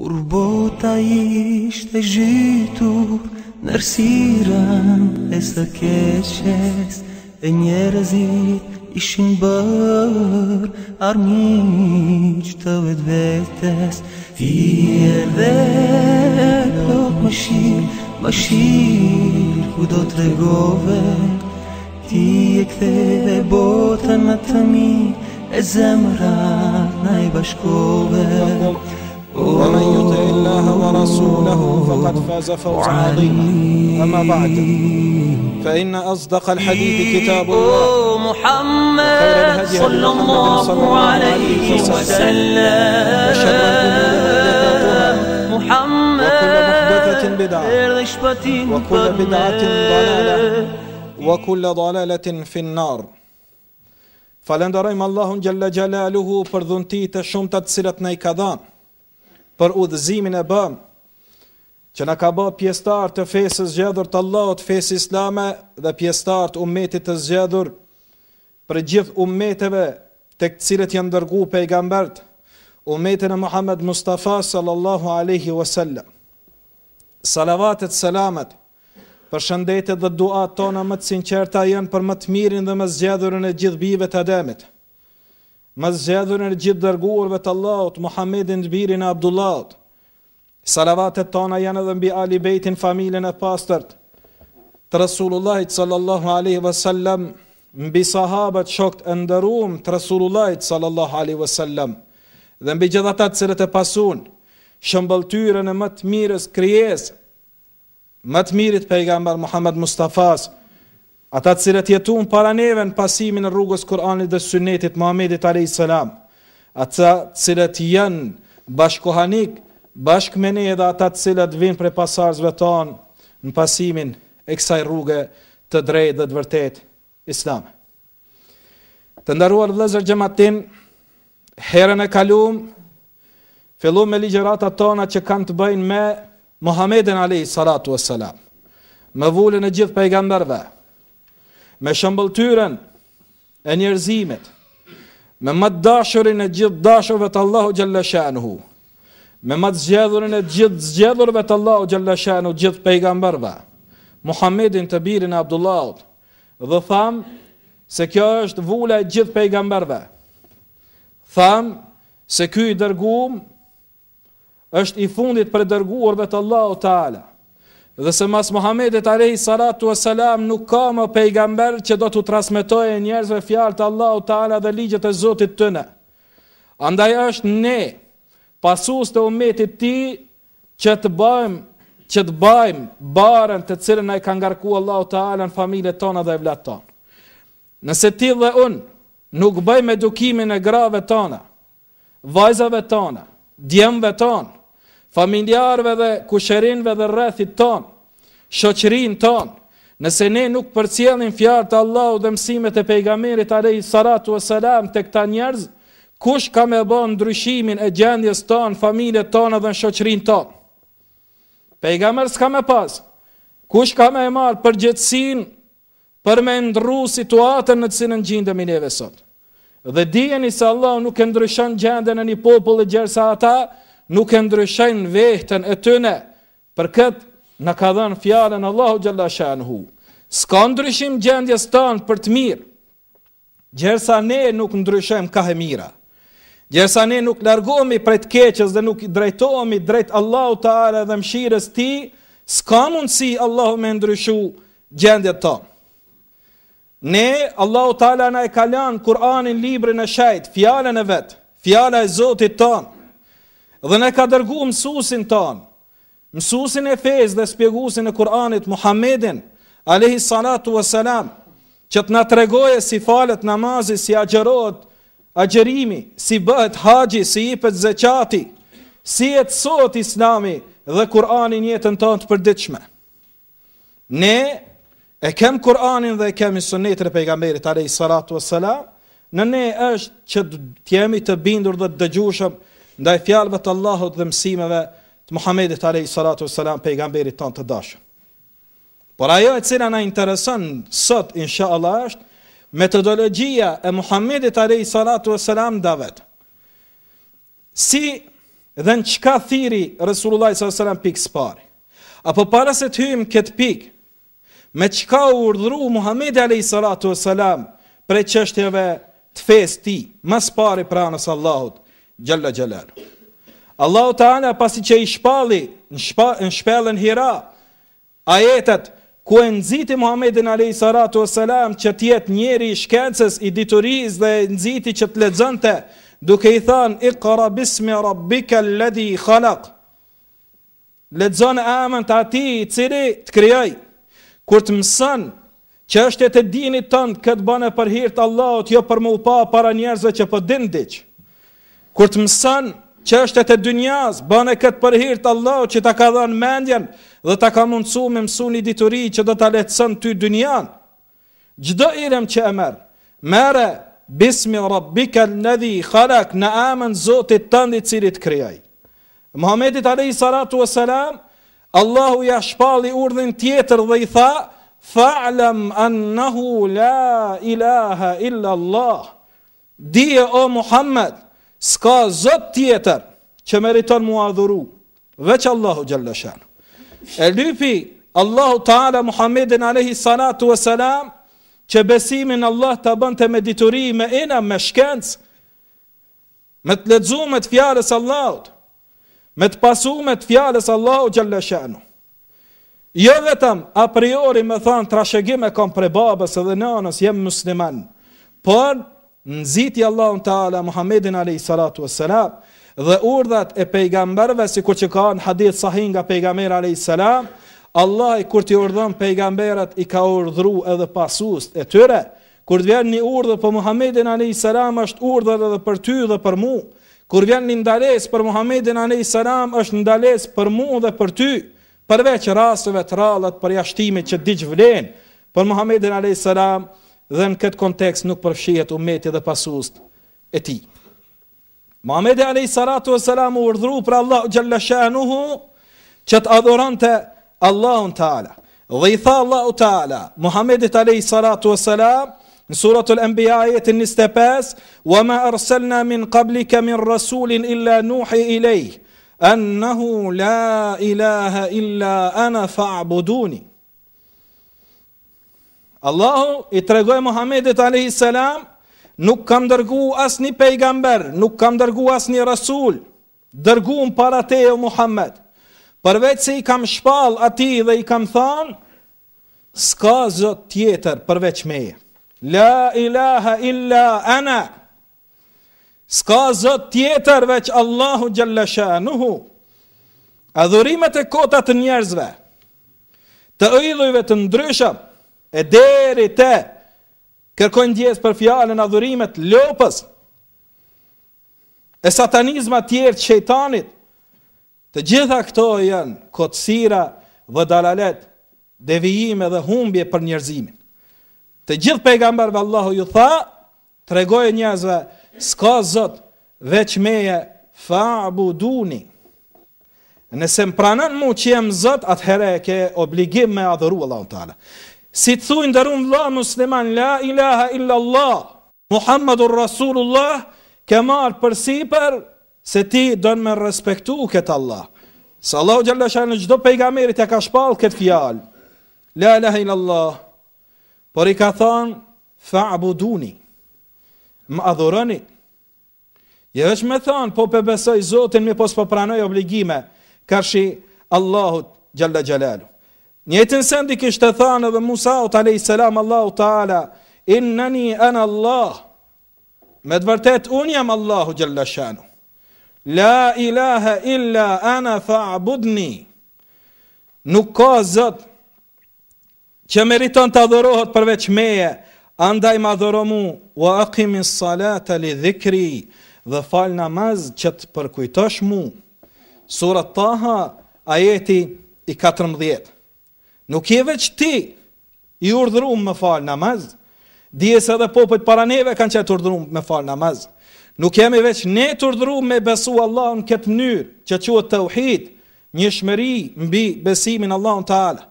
Kur bota ishte gjitur Nërsiran e së keqes E njerëzit ishin bërë Armiq të vetë vetës Ti e dhe plot më shirë Më shirë ku do të regove Ti e kthe dhe botën në të mi E zemë në i bashkove më shirë ومن يطع الله ورسوله فقد فاز فوزا عظيما أما بعد فإن أصدق الحديث كتاب الله محمد صلى الله عليه وسلم محمد بدعة وكل بدعة ضلالة وكل ضلالة في النار Falenderojmë الله جل جلاله për dhunti të shumë të për udhëzimin e bëm, që në ka bë pjestar të fesë zgjedhur të Allahot, fesë islame dhe pjestar të umetit të zgjedhur për gjithë umeteve të këtë cilët janë dërgu pe i gambert, e Muhammed Mustafa sallallahu aleyhi wasallam. Salavatet selamet për shëndetet dhe duat tona më të sinqerta jenë për më të mirin dhe më zgjedhurën e gjithë bive të ademit më zgjedhur në gjithë dërguarve të Allahut, Muhammedin të birin e Abdullahot, Salavatet tona janë edhe mbi Ali Bejtin familjen e pastërt, të Rasulullahit sallallahu aleyhi vësallam, mbi sahabat shokt e ndërum të Rasulullahit sallallahu aleyhi vësallam, dhe mbi gjithatat cilët e pasun, shëmbëltyre në më të mirës krijesë, më të mirit pejgamber Muhammed Mustafasë, Ata cilët jetu në paraneve në pasimin në rrugës Kuranit dhe sënjetit Muhammedit a.s. Ata cilët jenë bashkohanik, bashkmeni edhe ata cilët vinë pre pasarëzve tonë në pasimin e kësaj rrugë të drejt dhe të vërtet islam. Të ndaruar dhe zërgjë herën e kalum, fillu me ligjerata tona që kanë të bëjnë me Muhammedin a.s. Me vullin e gjithë pejgamberve, me shëmbëltyren e njerëzimit, me të dashurin e gjithë dashurve të Allahu Gjellëshenuhu, me të zgjedhurin e gjithë zgjedhurve të Allahu Gjellëshenuhu gjithë pejgamberve, Muhammedin të birin e Abdullahut, dhe thamë se kjo është vula e gjithë pejgamberve, thamë se kjo i dërgumë është i fundit për dërguarve të Allahu Taala, dhe se mas Muhammedet Arehi Saratu e Salam nuk ka më pejgamber që do të trasmetoj e njerëzve fjalë të Allahu Taala dhe ligjet e Zotit në. Andaj është ne, pasus të umetit ti, që të bëjmë, që të bëjmë barën të cilën e ka ngarku Allahu Taala në familje tona dhe e vlatë tonë. Nëse ti dhe unë nuk bëjmë edukimin e grave tona, vajzave tona, djemve tonë, familjarve dhe kusherinve dhe rrethit ton, shoqërinë ton, nëse ne nuk përcjellim fjalët e Allahut dhe mësimet e pejgamberit alayhi salatu wasalam tek këta njerëz, kush ka më bën ndryshimin e gjendjes ton, familjes ton dhe shoqërinë ton? Pejgamberi s'ka më pas. Kush ka më marr përgjegjësinë për me ndru situatën në cilën gjindemi neve sot? Dhe dijeni se Allahu nuk e ndryshon gjendën e një populli gjersa ata, nuk e ndryshojnë vehten e tëne për këtë në ka dhenë fjallën Allahu Gjellashan hu. Ska ndryshim gjendjes tanë për të mirë, gjersa ne nuk ka e mira, gjersa ne nuk largohemi për të keqës dhe nuk drejtohemi drejt Allahu Taala dhe mshires ti, ska mundësi Allahu me ndryshu gjendjet tanë. Ne, Allahu Taala na e kalan Kur'anin, Librin e Shajt, fjallën e vetë, fjallën e Zotit tanë, dhe ne ka dërgu mësusin ton, mësusin e fez dhe spjegusin e Kur'anit, Muhammedin, alehi salatu vë që të nga tregoje si falet namazi, si agjerot, agjerimi, si bëhet haji, si ipet zëqati, si e të sot islami dhe Kur'anin jetën tonë të përdiqme. Ne e kem Kur'anin dhe e kem i sunetër e pejgamberit, alehi salatu në ne është që të jemi të bindur dhe të dëgjushëm ndaj fjalëve të Allahut dhe mësimeve të Muhamedit alayhi salatu wassalam pejgamberit tonë të dashur. Por ajo e cila na intereson sot inshallah është metodologjia e Muhamedit alayhi salatu wassalam davet. Si dhe në çka thiri Resulullah sallallahu alaihi wasallam pikë së pari. Apo para se të hymë këtë pikë Me qka u urdhru Muhammed a.s. për qështjeve të fesë ti, mas pari pra nësë Allahut, gjellë gjellë. Allahu ta'ala pasi që i shpalli në, shpa, në shpellën Hira ajetet ku e nxiti Muhammedin alayhi salatu wassalam që të jetë njëri i shkencës i diturisë dhe nxiti që të lexonte duke i thënë iqra bismi rabbika alladhi khalaq lexon amën të ati i cili të krijoi kur të mëson që është e të dinit tënd këtë bënë për hir të Allahut jo për më pa para njerëzve që po din diç Kur të mësën që është e të dynjas, bëne këtë përhirtë Allah që të ka dhanë mendjen dhe të ka mundësu me mësu një dituri që do të letësën të dynjan. Gjdo irem që e merë, mere, bismi rabbika lëdhi, kharak në amën zotit të ndi cilit kriaj. Muhammedit Alehi Saratu e Selam, Allahu ja shpalli urdhin tjetër dhe i tha, fa'lam annahu la ilaha illa Allah. Dije o Muhammed, s'ka zot tjetër që meriton mua adhuru, veç Allahu gjallë E lupi Allahu ta'ala Muhammedin alehi salatu wa salam, që besimin Allah të bënd të medituri me ina, me shkenc, me të ledzu me të fjales Allahut, me të pasu me të fjales Allahut gjallë Jo vetëm, a priori me thanë, e kom pre babës edhe nanës, jemë musliman, por nëziti Allah unë ta'ala Muhammedin a.s. salatu dhe urdhat e pejgamberve si kur që ka në hadith sahin nga pejgamber a.s. salam Allah i kur t'i urdhën pejgamberet i ka urdhru edhe pasust e tyre kur vjen një urdhë për Muhammedin a.s. salam është urdhë edhe për ty dhe për mu kur vjen një ndales për Muhammedin a.s. salam është ndales për mu dhe për ty përveq rasëve të ralët për jashtimit që diqvlen për Muhammedin alai salam dhe në këtë kontekst nuk përfshihet umeti dhe pasuesit e ti. Muhamedi alayhi salatu wassalam u urdhëru për Allahu xhalla që të adhuronte Allahun Teala. Dhe i tha Allahu Teala Muhamedit alayhi salatu wassalam Në suratul të lëmbi ajetë në wa ma arselna min qablike min rasulin illa nuhi ilaj, anahu la ilaha illa ana fa'buduni. Allahu i tregoj Muhammedit a.s. Nuk kam dërgu asë një pejgamber, nuk kam dërgu asë një rasul, dërgu më para te e o Muhammed. Përveç se i kam shpal ati dhe i kam than, s'ka zot tjetër përveç meje. La ilaha illa ana, s'ka zot tjetër veç Allahu gjellësha nuhu. Adhurimet e kotat të njerëzve, të ëjdojve të ndryshëm, e deri te kërkojnë djesë për fjallën adhurimet lopës, e satanizma tjerë qëjtanit të gjitha këto janë kotsira dhe dalalet, devijime dhe humbje për njerëzimin. Të gjithë pejgamberve Allahu ju tha, të regojë njerëzve, s'ka zot veç meje fa'buduni. Nëse më pranën mu që jemë zot, atëhere ke obligim me adhuru Allahu ta'ala si të thujnë dërumë la musliman, la ilaha illa Allah, Muhammadur Rasulullah, ke marë për se ti dënë me respektu këtë Allah. se Allahu u gjallë është në gjdo pejgamerit e ka shpalë këtë fjalë, la ilaha illa Allah, por i ka thonë, fa'buduni, më adhuroni, Je ja është me thonë, po besoj Zotin, mi pos pranoj obligime, kërshi Allahut gjallë gjallalu. Njëtën sendi kështë të thanë dhe Musa o të lejtë selam Allahu ta'ala, inë nëni anë Allah, me vërtet unë jam Allahu gjëllashanu. La ilaha illa ana fa'budni. Nuk ka zot që meriton të adhurohet përveç meje, andaj ma adhuro mu, wa akimin salata li dhikri, dhe fal namaz që të përkujtosh mu. Surat taha, ajeti i 14. Nuk je veç ti i urdhërum me falë namaz, dije se dhe popët paraneve kanë që të urdhërum me falë namaz. Nuk jemi veç ne të urdhërum me besu Allah në këtë mënyrë, që që të uhit, një shmëri mbi besimin Allah në talë,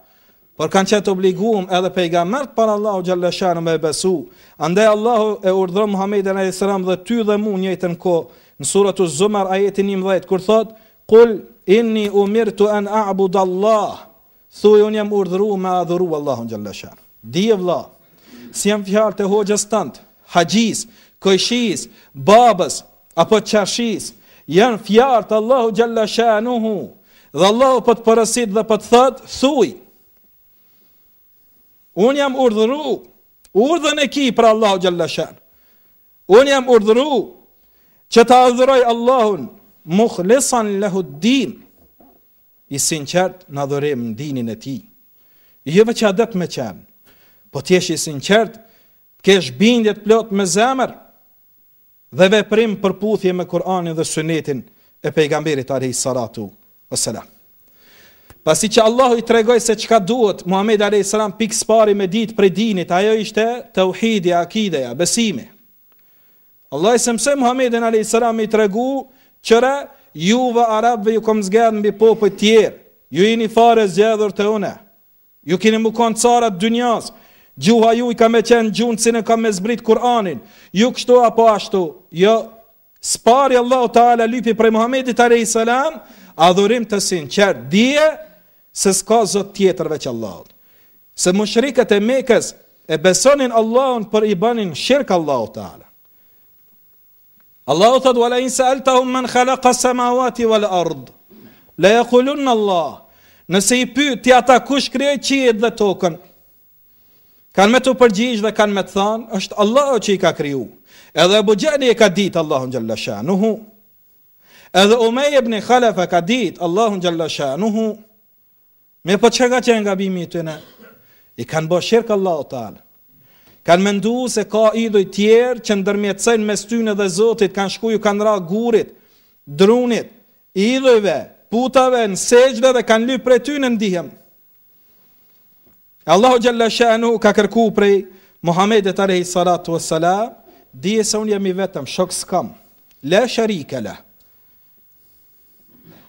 por kanë që të obliguum edhe pejga mërtë para Allah u gjallëshanu me besu. Andaj Allah e urdhërum Muhammed e dhe ty dhe mu njëjtën ko, në suratu zëmar ajetin një kur thot, kul, inni umirtu en a'bud Allah, Thuaj un jam urdhëruar me adhuru Allahun xhallashan. Di vëlla, si jam fjalë të hoxhës tant, haxhis, koishis, babas apo çarshis, janë fjalë Allahu xhallashanuhu. Dhe Allahu po të porosit dhe po të thot, thuaj. Un jam urdhëruar. Urdhën e ki për Allahu xhallashan. Un jam urdhëruar që ta adhuroj Allahun mukhlisan lahu ddin i sinqert në adhurim në dinin e ti. I jëve që adet me qenë, po të jesh i sinqert, kesh bindjet plot me zemër, dhe veprim për puthje me Kur'anin dhe sunetin e pejgamberit të arhej salatu o Pasi që Allahu i tregoj se qka duhet, Muhammed arhej salam pikë spari me ditë për dinit, ajo ishte të uhidja, akideja, besime. Allah i se mëse Muhammedin arhej salam i tregu qëre, juve arabëve ju kom zgedhë mbi popët tjerë, ju i fare zgjedhur të une, ju kini më konë carat dynjasë, gjuha ju i ka me qenë gjundë si në ka me zbritë Kur'anin, ju kështu apo ashtu, jo, spari Allah të lypi prej Muhammedit Arei Salam, a dhurim të sinë qërë se s'ka zot tjetërve që Allah. Se më shrikët e mekës e besonin Allahun për i banin shirkë Allah të Allahu thot, wala in saaltahum man hum men khalaka samawati wal ard, le e kulun në Allah, nëse i py ti ata kush krej qijet dhe tokën, kanë me të përgjish dhe kanë me të than, është Allah që i ka kriju, edhe Ebu Gjani e ka dit Allahun Gjallasha, nuhu, edhe Umej ibn Khalaf e ka dit Allahun Gjallasha, nuhu, me për po që ka qenë nga bimi të në, i kanë bo shirkë Allah o talë, Kanë mendu se ka idhuj tjerë që ndërmjetësajnë me styne dhe zotit, kanë shkuju, kanë ra gurit, drunit, idhujve, putave, në sejgjve dhe kanë lypë prej ty në ndihem. Allahu Gjalla ka kërku prej Muhammed e Salatu e Sala, dije se unë jam i vetëm, shok s'kam, le sharike le.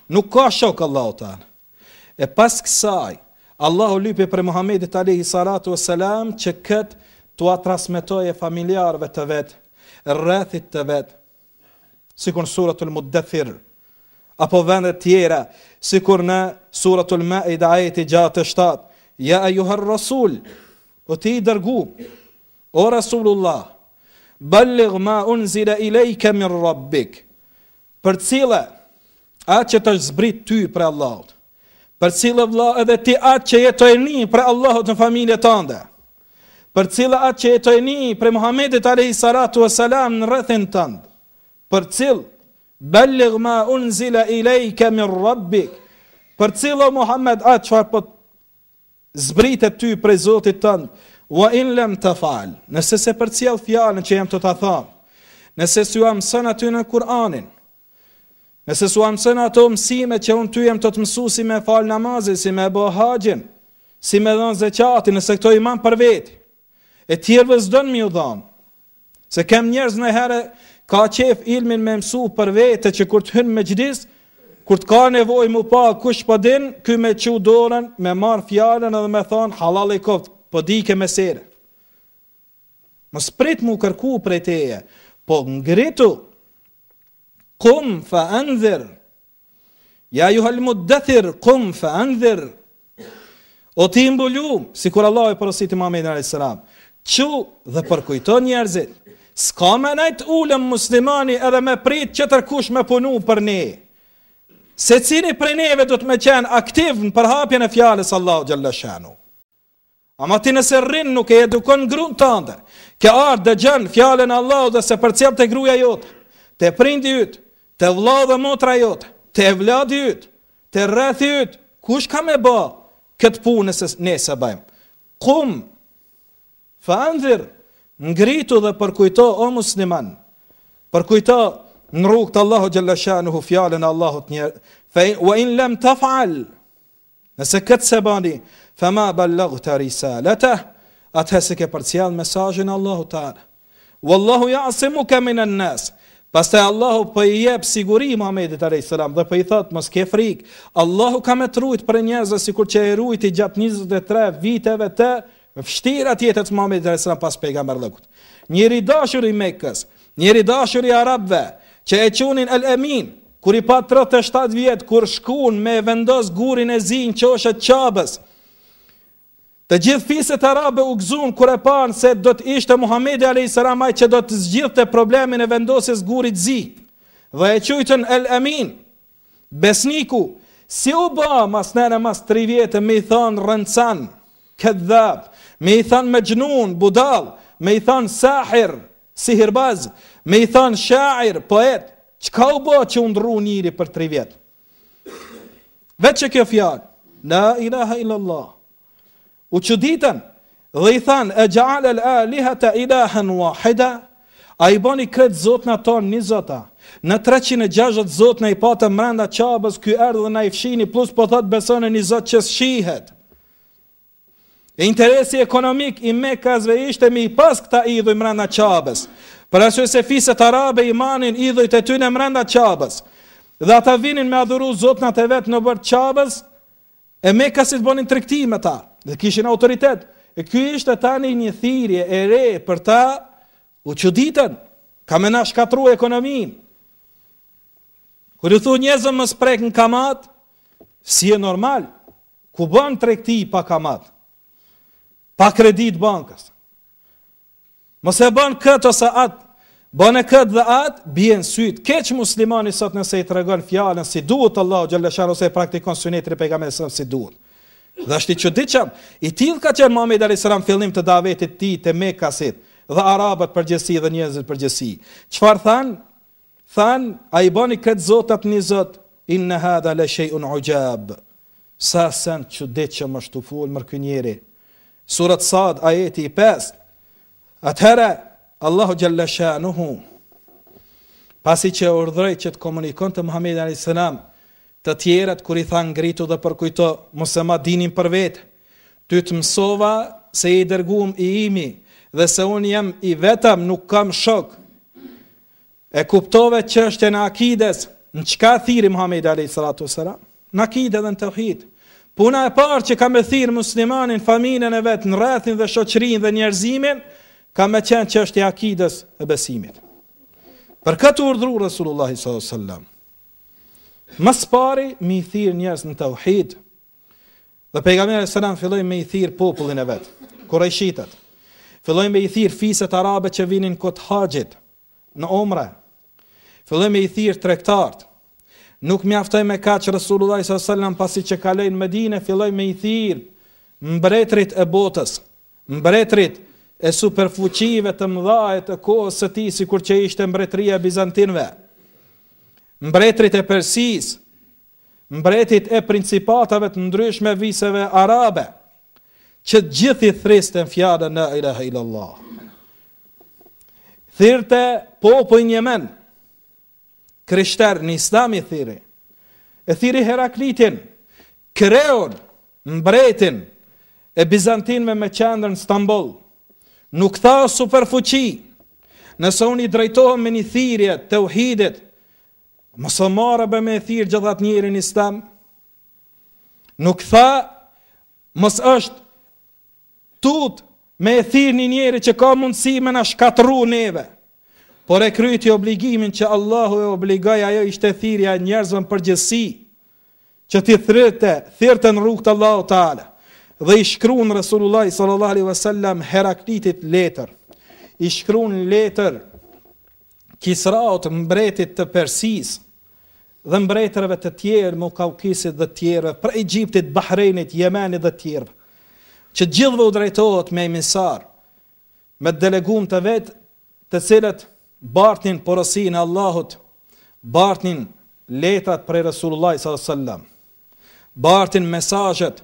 Nuk ka shok Allahu E pas kësaj, Allahu lypë prej Muhammed e Salatu e Salam që këtë të atë e familjarëve të vetë, rrethit të vetë, si kur në suratul më dëthirë, apo vendet tjera, si kur në suratul më e i da ajeti gjatë të shtatë, ja e ju rasul, o ti i dërgu, o rasulullah, bëllig ma unë zile i rabbik, për cilë, atë që të zbrit ty për Allahot, për cilë vla edhe ti atë që jetojni për Allahot në familje të ndë, për cilë atë që e të e një pre Alehi e Salam në rëthin tëndë, për cilë bellig ma unë zila i lejke më rabbik, për cilë o Muhammed atë që arë po zbritet ty për Zotit tëndë, wa in lem të falë, nëse se për cilë fjallën që jem të të thamë, nëse se juam sënë aty në Kur'anin, nëse se juam sënë ato mësime që unë ty jem të të mësu si me falë namazin, si me bëhajin, si me dhënë zëqatin, nëse këto imam për vetë, e tjerëve zdo mi u dhanë. Se kem njerëz në herë, ka qef ilmin me mësu për vete që kur të hynë me gjdis, kur të ka nevoj mu pa kush për po din, ky me që dorën, me marë fjalën edhe me thonë halal e koftë, po di ke mesere. Më sprit mu kërku për e teje, po ngritu, kum fa anzir. ja ju halmu dëthir, kum fa anzir. o ti mbulu, si kur Allah e përësit i Mamedin a.s që dhe përkujton njerëzit, s'ka me najt ulem muslimani edhe me prit që tërkush me punu për ne, se cini për neve du të me qenë aktiv në përhapjën e fjallës Allah Gjellëshanu. Ama ti nëse rrinë nuk e edukon grunë të ndë, ke ardë dhe gjënë fjallën Allah dhe se për cjep të gruja jotë, të prindi jytë, të vla dhe motra jotë, të vladi jytë, të rrethi jytë, kush ka me ba këtë punë nëse ne se bajmë? Kumë, Fa andhir, ngritu dhe përkujto o musliman, përkujto në rrugë të Allahu Gjellashanu hu fjallën Allahu të njerë, fa in, wa in lem të faal, nëse këtë se bani, fa ma ballagh të risalete, atëhe se ke për cjallë mesajin Allahu të arë. Wallahu ja asimu kemin e nësë, Pas të Allahu për po i jep siguri Muhammedit a.s. dhe për po i thotë mos ke frikë, Allahu ka me trujt për njerëzë si kur që e rujt i gjatë 23 viteve të vështira tjetër të mamit dhe sëra pas më rëdhëkut. Njëri dashur i Mekës, njëri dashur i Arabve, që e qunin El Emin, kur i pa 37 vjetë, kur shkun me vendos gurin e zinë që është qabës, të gjithë fiset Arabe u gëzun, kur e panë se do të ishte Muhammedi a.s. që do të zgjithë të problemin e vendosis gurit zi, dhe e qujtën El Emin, besniku, si u ba mas nere mas 3 vjetë, me i thonë rëndësan, këtë dhabë, me i than me gjënun, budal, me i than sahir, sihirbaz, me i than shair, poet, që ka u bo që undru njëri për tri vjetë? Vecë që kjo fjallë, la ilaha illallah, u që ditën, dhe i than, e gjallë el aliha të ilahen wahida, a i boni kretë zotën tonë një zota, Në 360 zot në i patë mrenda qabës, kjo erdhë dhe në i fshini, plus po thotë besonë një zot që shihet. E interesi ekonomik i mekazve ishte me i pas këta idhuj mranda qabës, për asjoj se fiset arabe i manin idhuj të në mranda qabës, dhe ata vinin me adhuru zotnat e vetë në bërë qabës, e mekazit bonin triktime ta, dhe kishin autoritet. E kjo ishte tani një thirje e re për ta u që ditën, ka me na shkatru e ekonomi. Kërë i thu njezën më sprek në kamat, si e normal, ku bon trekti pa kamat, pa kredit bankës. Mëse banë këtë ose atë, banë e këtë dhe atë, bjenë sytë. Keqë muslimani sot nëse i të regonë fjallën si duhet Allah lau, gjëllëshan ose i praktikon sunetri një të repega me sëmë si duhet. Dhe është i që diqëm, i tilë ka qërë Mohamed Ali Sëram fillim të davetit ti të me kasit dhe arabët përgjësi dhe njëzit përgjësi. Qëfar thanë? Thanë, a i bani këtë zotat një zot, inë në hadha le shejë unë ujabë. Sa sen që diqëm është të mërkënjeri, Surat Sad, ajeti i pes, atëherë, Allahu gjallë shanuhu, pasi që urdhrej që të komunikon të Muhammed A.S. të tjerët, kër i tha ngritu dhe përkujto, mëse ma dinim për vetë, ty të mësova se i dërgum i imi, dhe se unë jem i vetëm, nuk kam shok, e kuptove që është e në akides, në qka thiri Muhammed A.S. në akide dhe në të hitë, Puna e parë që ka më thirë muslimanin, familjen e vetë, në rrethin dhe shoqërin dhe njerëzimin, ka më qenë që është i akidës e besimit. Për këtë urdhru Resulullah s.a.s. Mësë pari, mi thirë njerëz në të uhid, dhe pejgamerë e sëlam filloj me i thirë popullin e vetë, kure i filloj me i thirë fiset arabe që vinin këtë haqit, në omre, filloj me i thirë trektartë, Nuk mjaftoj me kaç Resulullah sallallahu alaihi wasallam pasi që kaloi në Medinë, filloi me i thirë mbretrit e botës, mbretrit e superfuqive të mëdha të kohës së tij, sikur që ishte mbretëria e Bizantinëve. Mbretrit e Persisë, mbretit e principatave të ndryshme viseve arabe, që gjithë i fjadën fjalën la ilaha illallah. Thirrte popullin e kreshter në islam i thiri, e thiri Heraklitin, kreon, mbretin, e Bizantin me me qendrën Stambol, nuk tha superfuqi, nëse unë i drejtohëm me një thirje të uhidit, mëso bë me e thirë gjithat njëri një islam, nuk tha mës është tutë me e thirë një njëri që ka mundësi me në shkatru neve, por e kryti obligimin që Allahu e obligaj ajo ishte thirja njerëzën për gjësi, që ti thrëte, thyrte në rrugë të Allahu ta'ala, dhe i shkru në Resulullah sallallahu vësallam Heraklitit letër, i shkru në letër kisraut mbretit të Persis, dhe mbretërve të tjerë, më kaukisit dhe tjerë, për Egyptit, Bahrejnit, Jemenit dhe tjerë, që gjithve u drejtojt me emisar, me delegum të vetë, të cilët bartnin porosin e Allahut, bartnin letrat prej Resulullah sallallahu alaihi wasallam, bartin mesazhet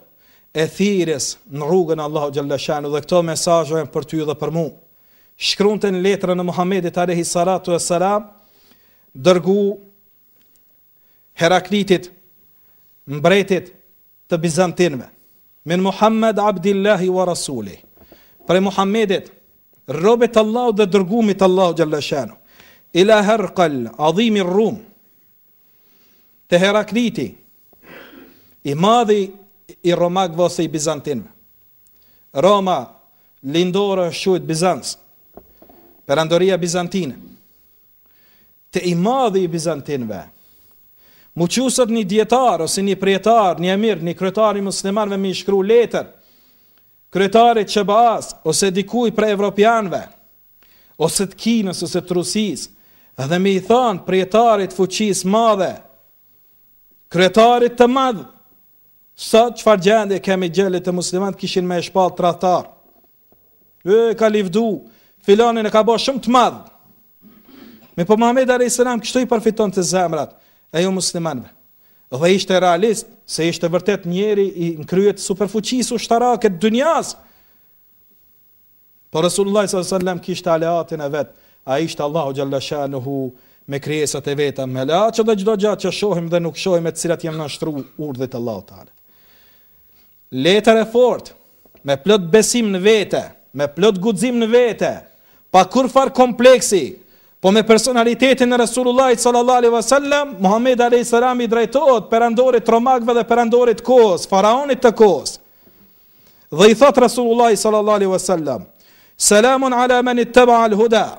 e thirrjes në rrugën e Allahut xhallahu dhe këto mesazhe për ty dhe për mua. Shkruante në letrën e Muhamedit alayhi salatu wasalam, dërgu Heraklitit mbretit të Bizantinëve, min Muhammed Abdillahi wa Rasuli. Për Muhamedit robet Allah dhe dërgumit Allah Gjellëshanu, ila herkall, adhimi rrum, të herakliti, i madhi i romak ose i bizantinve. Roma, lindore shuit Bizans, për andoria bizantine, të i madhi i bizantinve, muqusët një djetar, ose një prietar, një emir, një kretar i muslimarve me i shkru letër, kryetarit që bas, ose dikuj pre Evropianve, ose të kinës, ose të rusis, dhe më i thonë prietarit fuqis madhe, kryetarit të madhë, sa çfarë qfar gjendje kemi gjellit të muslimant kishin me e shpal të e ka livdu, filanin e ka bërë shumë të madhë, me po Muhammed Arisenam kështu i parfiton të zemrat, e ju muslimanve, dhe ishte realist, se ishte vërtet njeri i në kryet superfuqis u shtaraket dënjas. Por Resulullah s.a.s. kishtë aleatin e vetë, a ishte Allahu gjallasha në hu me kryesat e veta me la, që dhe gjdo gjatë që shohim dhe nuk shohim e të cilat jem në nështru ur dhe të Allahu Letër e fort, me plët besim në vete, me plët guzim në vete, pa kur far kompleksi, po me personalitetin e Resulullah sallallahu alaihi wasallam, Muhammed alaihi salam i drejtohet perandorit Romakëve dhe perandorit kohës, faraonit të kohës. Dhe i thot Resulullah sallallahu alaihi wasallam, "Selamun ala man ittaba al-huda."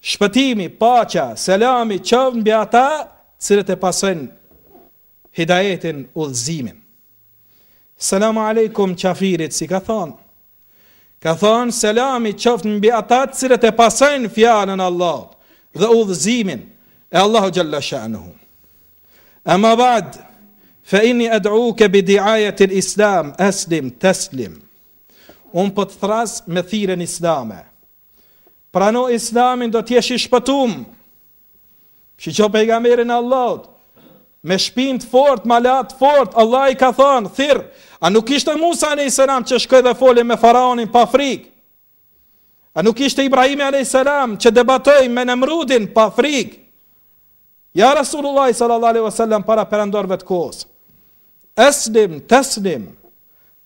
Shpëtimi, paqja, selami qof mbi ata cilët e pasojnë hidajetin, udhëzimin. Selamun alaikum qafirit, si ka thonë, Ka thonë, selami qoftë në bëjë atatë cilët e pasajnë fjallën e nëllotë dhe udhëzimin e Allahu shanuhu. E ba'd fe inni edhuke bëjë diajet të islam, eslim, teslim. Unë pëtë thrasë me thiren islame. Pra islamin do të jesh i shpëtum, që qëpë e gamirin e me shpim të fortë, ma latë të fortë, Allah i ka thonë, thirë, A nuk ishte Musa a.s. që shkoi dhe foli me faraonin pa frik? A nuk ishte Ibrahimi a.s. që debatoi me nëmrudin pa frik? Ja Rasulullah wasallam para përëndorve të kohës. Eslim, teslim,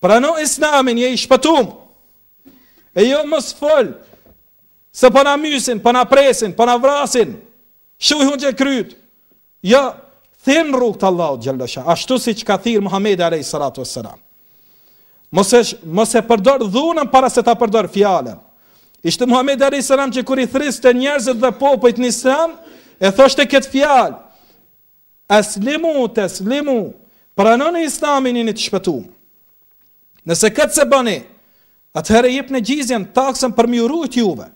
prano islamin je i shpëtum. E jo mësë folë, se përna po mysin, përna po presin, përna po vrasin, shuhun që krytë. jo thimë rrugë të Allahu gjellësha, ashtu si që ka thirë Muhammed a.s. Salatu e Mos e mos e përdor dhunën para se ta përdor fjalën. Ishte Muhamedi alayhis salam që kur i thriste njerëzit dhe popujt në Islam, e thoshte kët fjalë: Aslimu taslimu. Para Islamin jeni të shpëtuar. Nëse këtë se bëni, atëherë jep në gjizjen taksën për mi urujt juve.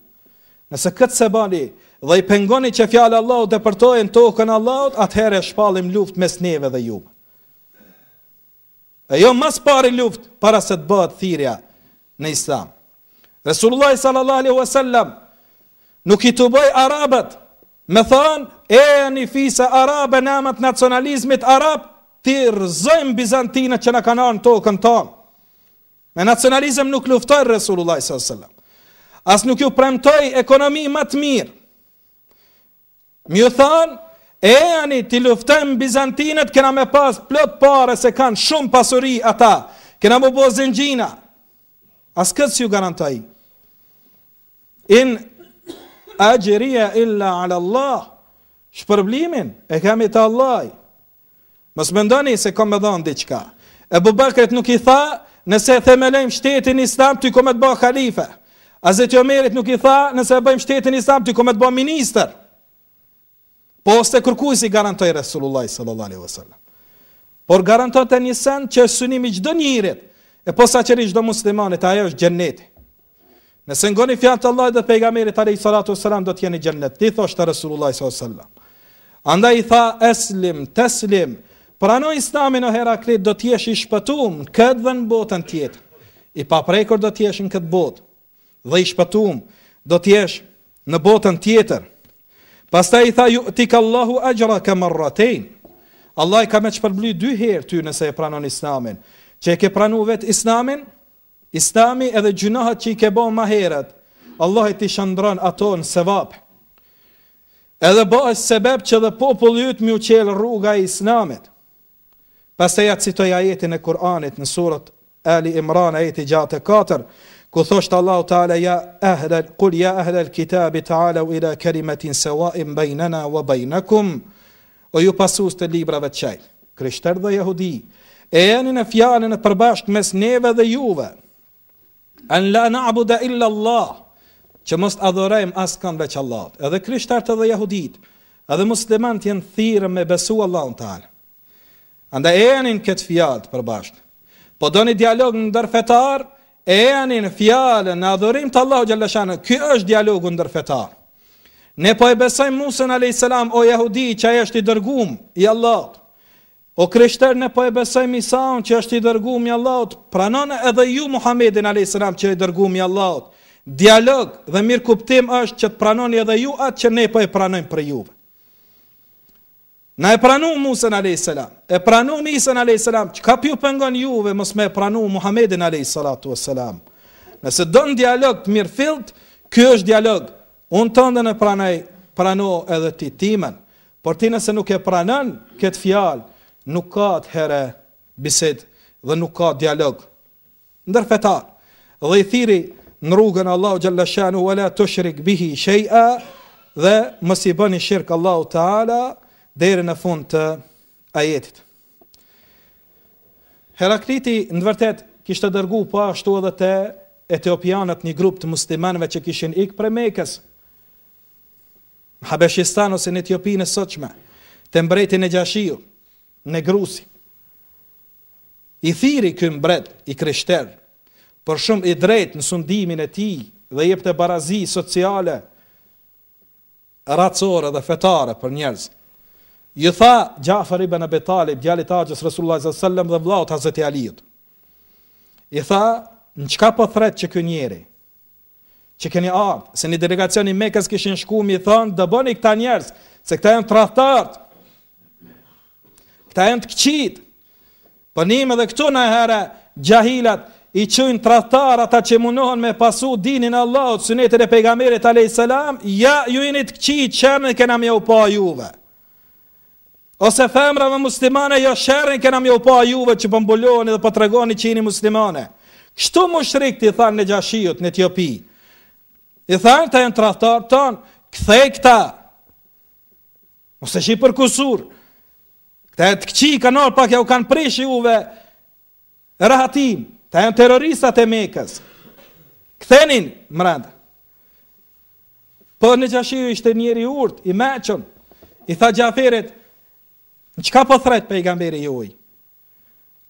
Nëse këtë se bëni dhe i pengoni që fjallë Allah dhe përtojnë tokën Allah, atëherë e shpalim luft mes neve dhe juve. E jo mas pari luft, para se të bëhet thirja në islam. Resulullah sallallahu alaihi wasallam nuk i tuboj arabët me thon e një fisa arabë namat nacionalizmit arab ti rzojm bizantina që na kanë në tokën ton. Me nacionalizëm nuk luftoi Resulullah sallallahu alaihi wasallam. As nuk ju premtoi ekonomi më të mirë. Më thon E ani ti luftëm Bizantinët, kena me pas plot pare se kanë shumë pasuri ata. Kena me bo zëngjina. As këtë si ju garantaj. In agjeria illa ala Allah. Shpërblimin e kemi të Allah. Mos mendoni se kom me dhonë diqka. E bubakrit nuk i tha, nëse themelem shtetin islam, ty kom e të bo khalife. A nuk i tha, nëse e bëjmë shtetin islam, ty kom e të bo minister. Minister. Po ose kërkuesi garantoi Resulullah sallallahu alaihi wasallam. Por garanton te një send që synimi çdo njeri, e posa çdo muslimani te ajo është xhenneti. Nëse ngoni fjalë të Allahut dhe pejgamberit alayhi salatu wasallam do të jeni në xhennet, ti thosh te Resulullah sallallahu alaihi wasallam. Andaj tha eslim, teslim. Por islamin o në Heraklit do të jesh i shpëtuar në këtë në botën tjetër. I paprekur do të në këtë botë dhe i shpëtuar do të jesh në botën tjetër. Pastaj i tha ju ti Allahu ajra ka marratayn. Allah i ka më çpërblyer dy herë ty nëse e pranon Islamin. Çe ke pranuar vet Islamin? Islami edhe gjunahat që i ke bën më herët. Allah i ti shndron ato në sevap. Edhe bëhet sebeb që dhe populli yt më uçel rruga e Islamit. Pastaj ja citoj ajetin e Kur'anit në surat Ali Imran ajeti 4 ku thoshtë Allahu Teala ja ahlal qul ja ahlal kitab ta'alu ila kalimatin sawa'in baynana wa baynakum o ju pasues të librave të çaj krishter dhe jehudi e jeni ne fjalën e përbashkët mes neve dhe juve an la na'budu illa Allah që mos as kan veç Allah, edhe krishterët dhe jehudit edhe muslimanët janë thirrë me besu Allahun Teala andaj e jeni në këtë fjalë përbashkët po doni dialog ndër fetar e janin fjallën në adhurim të Allahu Gjellëshanë, kjo është dialogu ndër fetarë. Ne po e besojmë Musën a.s. o jahudi që aje është i dërgum, i Allahot. O krishtër, ne po e besojmë Isaun që është i dërgum, i Allahot. Pranon edhe ju Muhammedin a.s. që i dërgum, i Allahot. Dialog dhe mirë kuptim është që të pranoni edhe ju atë që ne po e pranojmë për juve. Na e pranu Musën a.s. E pranu Misën a.s. Që ka pju pëngon juve, mos me pranu Muhammedin a.s. Nëse do në dialog të mirë filt, kjo është dialog. Unë të ndën e pranaj, pranu edhe ti timen. Por ti nëse nuk e pranën, këtë fjalë, nuk ka të herë bisit dhe nuk ka dialog. Ndërfetar, dhe i thiri në rrugën Allahu Gjellashanu, wala të shrik bihi shejë, dhe i bëni shirkë Allahu Ta'ala, deri në fund të ajetit. Herakliti në vërtet kishte dërguar po ashtu edhe te etiopianët një grup të muslimanëve që kishin ikë prej Mekës. Habeshistan ose në Etiopinë sotshme, te mbreti në Gjashiu, në Grusi. I thiri ky mbret i krishter, por shumë i drejt në sundimin e tij dhe jepte barazi sociale racore dhe fetare për njerëzë. Ju tha Gjafar ibn Abi Talib, djali i Tajis Rasullullah sallallahu alaihi wasallam dhe vllaut i Hazrat Aliut. I tha, "Në çka po thret që ky njeri? Që keni ardh, se në delegacionin e Mekës kishin shkuar mi thon, do bëni këta njerëz, se këta janë tradhtar. Këta janë të kçit. Po ne edhe këtu në herë, jahilat i çojn tradhtar ata që munohen me pasu dinin e Allahut, e pejgamberit alayhis salam, ja ju jeni të kçit, e kenë më u pa juve." ose femrave muslimane jo shërën kena mi u pa juve që pëmbulloni po dhe pëtregoni po që jini muslimane. Kështu më shrikti, i thanë në gjashijut, në Etiopi. I thanë të e në trahtarë tonë, këthej këta, ose shi për përkusur, këta e të këqi, kanor, pak ja u kanë prish juve, rahatim, të e në terroristat e mekës, këthenin, mërënda. Për po në gjashijut ishte njeri urt, i meqën, i tha gjafirit, Në qka po thrajt pejgamberi joj?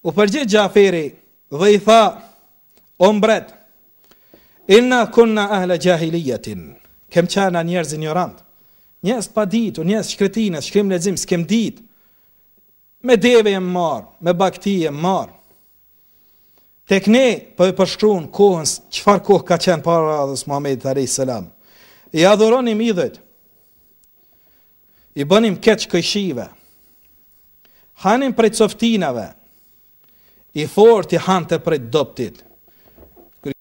U përgjit Gjaferi dhe i tha, o mbret, inna kunna ahle gjahilijetin, kem qana njerëz ignorant, një njës pa ditu, njës shkretinë, shkrim në s'kem ditë, me deve e marë, me bakti e marë, tek ne për po e përshkruun kohën, qëfar kohë ka qenë para dhe së Muhammed të rejtë selam, i adhuronim idhët, i bënim keqë këjshive, hanin prej coftinave, i thorë të hanë të prej doptit.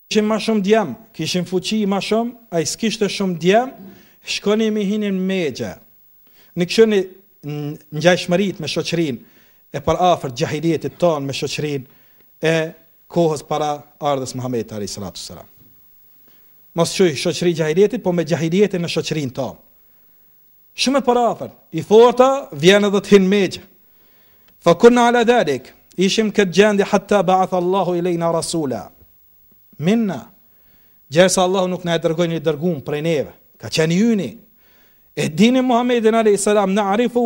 kishim ma shumë djemë, kishim fuqi ma shumë, a i s'kishtë shumë djemë, shkoni me hinin me gjë. Në këshu një njajshmërit me shoqërin, e për afer gjahidjetit tonë me shoqërin, e kohës para ardhës Muhammed Ari Salatu sëra. Mos që i shoqëri gjahidjetit, po me gjahidjetit në shoqërin tonë. Shumë e për afer, i forta vjenë edhe të hinë me gjë. Fa kuna ala dhalik, ishim këtë gjendi hatta ba'ath Allahu i lejna rasula. Minna, gjerë sa Allahu nuk në e dërgoj një dërgum për e neve, ka qeni yuni. E dini Muhammedin a.s. në arifu,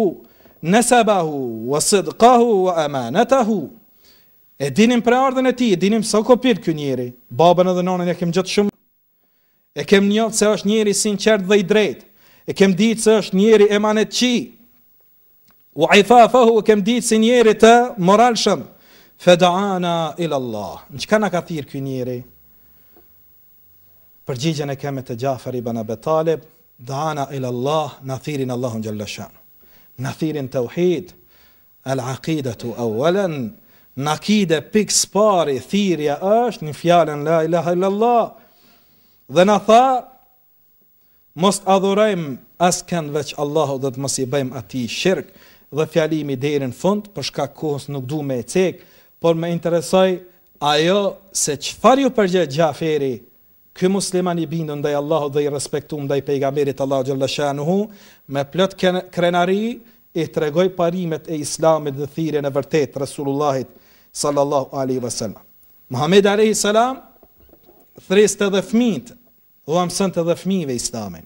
në sabahu, wa sidqahu, wa amanatahu. E dinim për ardhën e ti, e dinim së kopil kë njeri, babën edhe nonën e kem gjithë shumë, e kem njëtë se është njeri sinqert dhe i drejtë, e kem ditë se është njeri emanet qi, u aithafohu kem ditë si njeri të moralshëm, fe ila Allah, në që këna ka thirë kën njeri, përgjigjën e keme të gjafar i bana betalip, daana ila Allah, në thirin Allahun gjëllëshëm, në thirin të vëhid, alaqidëtu e uvelen, në akide pikës pari, thirja është, në fjalen la ilaha ila Allah, dhe në tha, mos të adhurejmë, asë veç Allahu dhe të mos i bëjmë ati shirkë, dhe fjalimi deri në fund, për shkak kohës nuk du me e cek, por më interesoj ajo se çfarë ju përgjigj Xhaferi. Ky musliman i bindur ndaj Allahut dhe i respektuar ndaj pejgamberit Allahu xhallahu shanuhu, me plot krenari i tregoi parimet e Islamit dhe thirrjen e vërtet Resulullahit sallallahu alaihi wasallam. Muhammed alaihi salam të dhe fëmijët, o amësën të dhe fëmijëve Islamin.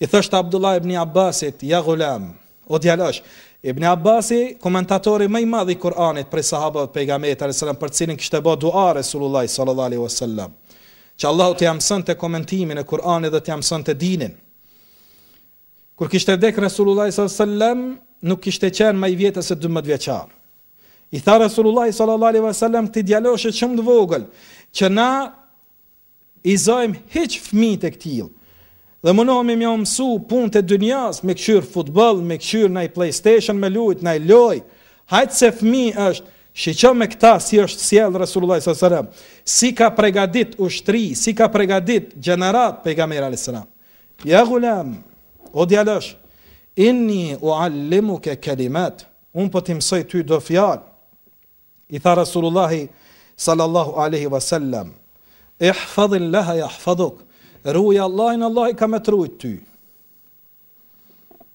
I thosht Abdullah ibn Abbasit, ja gulam, o djelash, Ibn Abbasi, komentatori më i madh i Kur'anit për sahabët e pejgamberit sallallahu alajhi wasallam, për cilin kishte bë dua Resulullah sallallahu alaihi wasallam. Që Allahu t'i mësonte komentimin e Kur'anit dhe t'i mësonte dinin. Kur kishte vdek Resulullah sallallahu alaihi wasallam, nuk kishte qenë më i vjetër se 12 vjeçar. I tha Resulullah sallallahu alaihi wasallam ti djaloshë shumë të vogël, që na i zojm hiç fëmijë të tillë. Dhe më nëmi më mësu punë të dynjas, me këshyrë futbol, me këshyrë nëj playstation me lujt, nëj loj. Hajtë se fmi është, që që me këta si është sjellë Resulullah s.a.s. Si ka pregadit ushtri, si ka pregadit gjenerat pejgamer a.s. Ja gulem, o djelësh, inni u allimu ke kelimet, unë po timsoj ty do fjalë, i tha Resulullah sallallahu aleyhi vësallam, ihfadhin leha, ihfadhuk, ruaj Allahin, Allah i ka me të ruajt ty.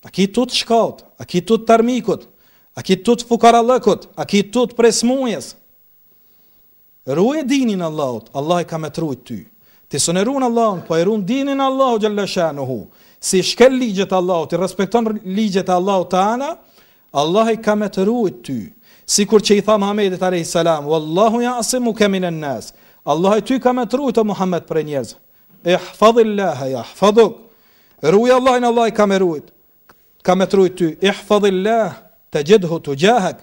A ki të të shkaut, a ki të të tërmikut, a ki të të fukar a ki të të presmujes. Ruaj dinin Allahot, Allah i ka me të ruajt ty. Ti së në Allahon, po e ruajn dinin Allahot gjëllë hu. Si shkel ligjet Allahot, i respekton ligjet Allahot të ana, Allah i ka me të ruajt ty. Si kur që i tha Muhammedit a.s. Wallahu ja asimu kemi në nësë. ty ka me të ruajt Muhammed për njerëzë e hfadhillaha, ja hfadhuk, ruja Allahin, Allah i ka me rujt, ka me trujt ty, e hfadhillah, të gjithu, të gjahak,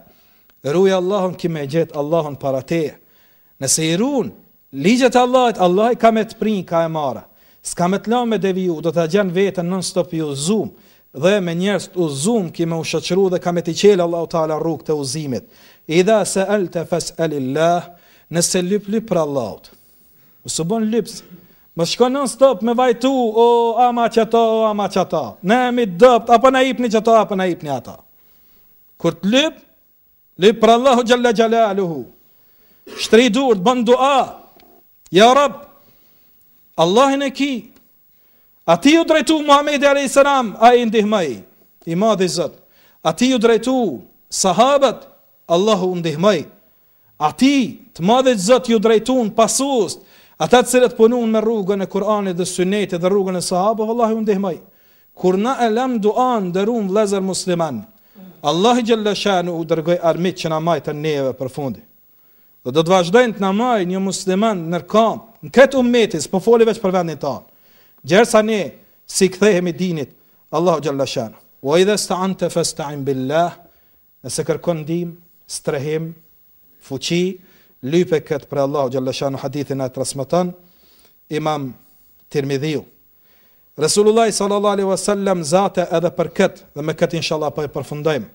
rruja Allahun ki me gjithë Allahun para te, nëse i run, ligjet Allahit, Allah i ka me të ka e mara, s'ka me të lau me deviju, do të gjenë vetën non stop ju zoom, dhe me njerës të uzum, ki me u shëqru dhe ka me të qelë Allah ta'ala rrug të uzimit, idha se el të fes elillah, nëse lyp lyp për bon lypsë, Më shko non stop me vajtu, o ama qëto, o ama qëto. Ne e mi dëpt, apo na ipni qëto, apo na ipni ato. Kër të lyp, lyp për Allahu gjalla gjalla aluhu. Shtri dur, të bëndu a, ja rab, Allahin e ki, a ti ju drejtu Muhammedi a.s. a i ndihmaj, i madhi zët, a ti ju drejtu sahabët, Allahu ndihmaj, a ti të madhi zët ju drejtu në pasust, Ata të cilët punuan me rrugën e Kur'anit dhe Sunetit dhe rrugën e Sahabëve, vallahi u ndihmoi. Kur na e lëm duan dërun vëllazër musliman, Allah xhalla shanu u dërgoi armët që na majtën neve për Dhe Do të vazhdojnë të na majë një musliman në kam, në këtë ummet, po fole vetëm për vendin tonë. Gjersa ne si kthehemi dinit, Allah xhalla shanu. Wa idha sta'anta fasta'in billah. Nëse kërkon ndihmë, strehim, fuqi, lype këtë për Allahu Gjallashanu hadithin e të imam tirmidhiu. Resulullah sallallahu alaihi wasallam zate edhe për këtë, dhe me këtë inshallah për po e përfundojmë.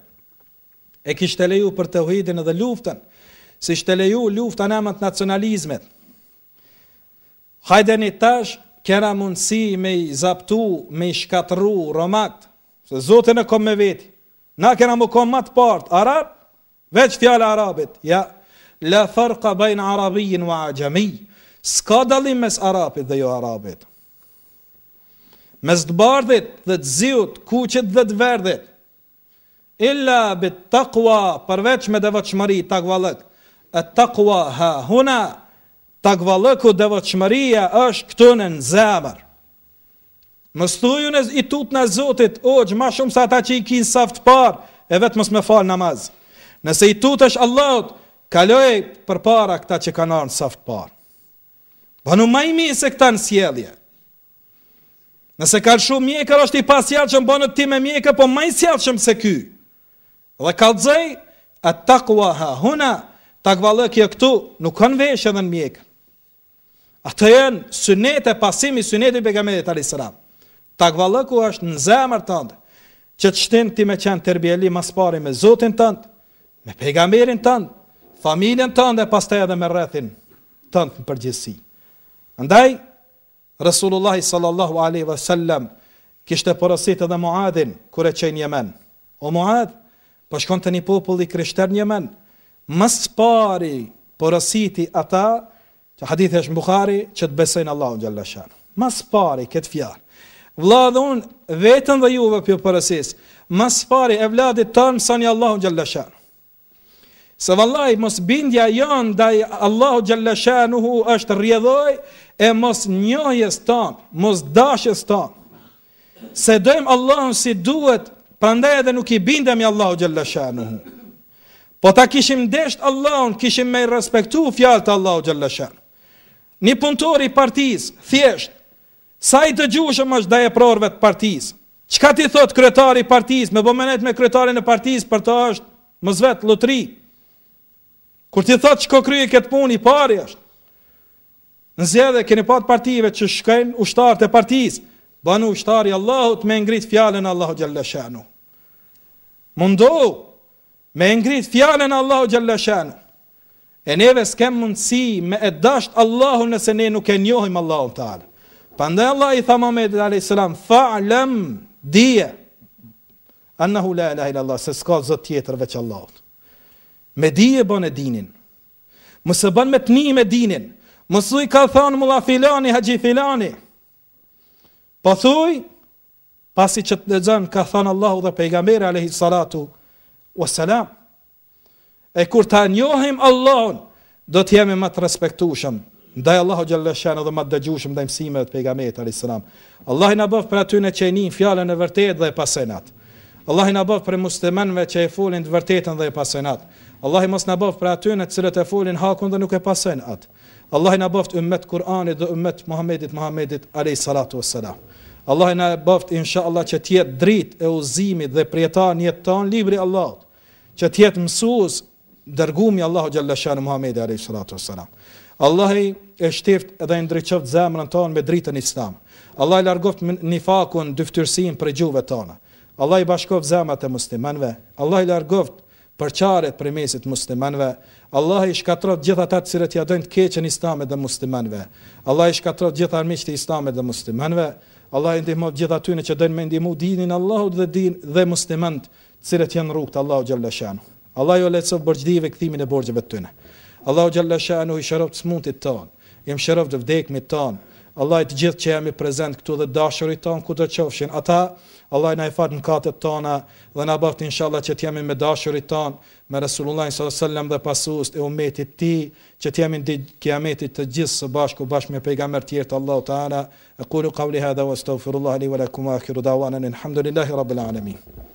E kishtë të leju për të uhidin edhe luftën, si shtë të leju luftën e mëtë nacionalizmet. Hajde një tash, kera mundësi me i zaptu, me i shkatru, romakt, se zotën e kom me veti, na kera më kom matë partë, arab, veç fjallë arabit, ja, la farqa bajnë arabijin wa ajami, s'ka dalim mes arabit dhe jo arabit. Mes të bardhit dhe të ziut, kuqit dhe të verdhit, illa bit takua, përveç me dhe vëqëmëri, takvalëk, e takua ha huna, takvalëku dhe vëqëmëria është këtën në zemër. thujun e i tut në zotit, o ma shumë sa ta që i kinë saftë par e vetë mos me falë namaz Nëse i tutesh është Kaloj për para këta që kanë arën saftë parë. Ba po në ma i mi se këta në sjelje, Nëse kalë shumë mjekër është i pasjallë që po më bënë të ti me mjekër, po ma i sjalë që më se ky. Dhe kalë dzej, e takua ha huna, takva lëkje këtu, nuk kanë veshë edhe në mjekër. A të jënë e pasimi sënët i begame dhe tali sëra. është në zemër tëndë, që të shtinë ti me qenë tërbjeli mas pari me zotin tënd me pejgamberin të familjen tënde, pas të edhe me rrethin tëndë në përgjithsi. Ndaj, Resulullahi sallallahu aleyhi vësallem, kishte porosit edhe Muadhin, kure qenë jemen. O Muadh, pashkon po të një populli krishter një men, mës pari porositi ata, që hadith është Bukhari, që të besojnë Allahu Gjellashan. Mës pari këtë fjarë. Vladhë unë, vetën dhe juve për porosis, mës pari e vladit tërmë sa një Allahun Gjellashan. Se vallaj, mos bindja janë ndaj Allahu Gjellëshenuhu është rjedhoj, e mos njojës ta, mos dashës ta. Se dojmë Allahun si duhet, pra edhe nuk i bindëm i Allahu Gjellëshenuhu. Po ta kishim deshtë Allahun, kishim me i respektu fjallë të Allahu Gjellëshenuhu. Një punëtor i partiz, thjesht, sa i të gjushëm është da e prorëve të partiz, qka ti thot kretari partiz, me bomenet me kretari në partiz, për të është më zvetë lotri, Kur ti thot që krye kryi këtë punë, i pari është. Në zjedhe, keni pa partive që shkojnë ushtarë të partisë, banu ushtari Allahut me ngrit fjallën Allahut Gjellëshenu. Mundo me ngrit fjallën Allahut Gjellëshenu. E neve s'kem mundësi me e dasht Allahut nëse ne nuk e njohim Allahut talë. Pande Allah i tha dhe a.s. Fa'lem, dhije, anahu la ilahe Allah, se s'ka zot tjetër veç Allahut me di e bën e dinin. Mos e bën me tni me dinin. Mos u i ka thon mulla filani, haxhi filani. Po thuj, pasi që të dëzën, ka thon Allahu dhe pejgamberi alayhi salatu salam, E kur ta njohim Allahun do të jemi më të respektushëm, ndaj Allahu xhallahu dhe më të dëgjushëm ndaj mësimeve të pejgamberit alayhis salam. Allah i na bëv për aty në që e njohin fjalën e vërtetë dhe e pasojnat. Allah i na bëv për muslimanëve që e folin të vërtetën dhe e pasojnat. Allahi mos në bëftë për atyën e cilët e folin hakun dhe nuk e pasen atë. Allah i në bëftë ummet Kur'ani dhe ummet Muhammedit Muhammedit a.s. Allah i në bëftë insha Allah që tjetë drit e uzimit dhe prejta njëtë tanë libri Allahut. Që tjetë mësuz dërgumi Allah u gjallëshanë Muhammedit a.s. Allah i e shtift edhe i ndryqëft zemrën tanë me dritën islam. Allah i largoft një fakun dyftyrsin për gjuve tanë. Allah i bashkoft zemrat e muslimanëve. Allah i për çaret për mesit muslimanëve. Allah i shkatrot gjitha ata të cilët ja dojnë të keqen Islamit dhe muslimanëve. Allah i shkatrot gjithë armiqtë e Islamit dhe muslimanëve. Allah i gjitha gjithë ata që dojnë me ndihmë dinin Allahut dhe din dhe muslimanët, të cilët janë rrugt Allahu xhalla Allah ju lecë borxhive kthimin e borxheve të tyre. Allahu xhalla shanu i shërofs mundit ton. Jem shërof të vdekmit ton. Allah i të gjithë që jemi prezent këtu dhe dashurit tonë ku të qofshin. Ata, Allah i na i fatë në katët tona dhe na bëftë inshallah që t'jemi me dashurit tonë me Resulullah s.a.s. dhe pasust e umetit ti që t'jemi në kiametit të gjithë së bashku bashkë me pejgamer tjertë Allah ta'ala. E kuru kavliha dhe vë stofirullah li vë lakum akhiru davanën. Alhamdulillahi rabbil alamin.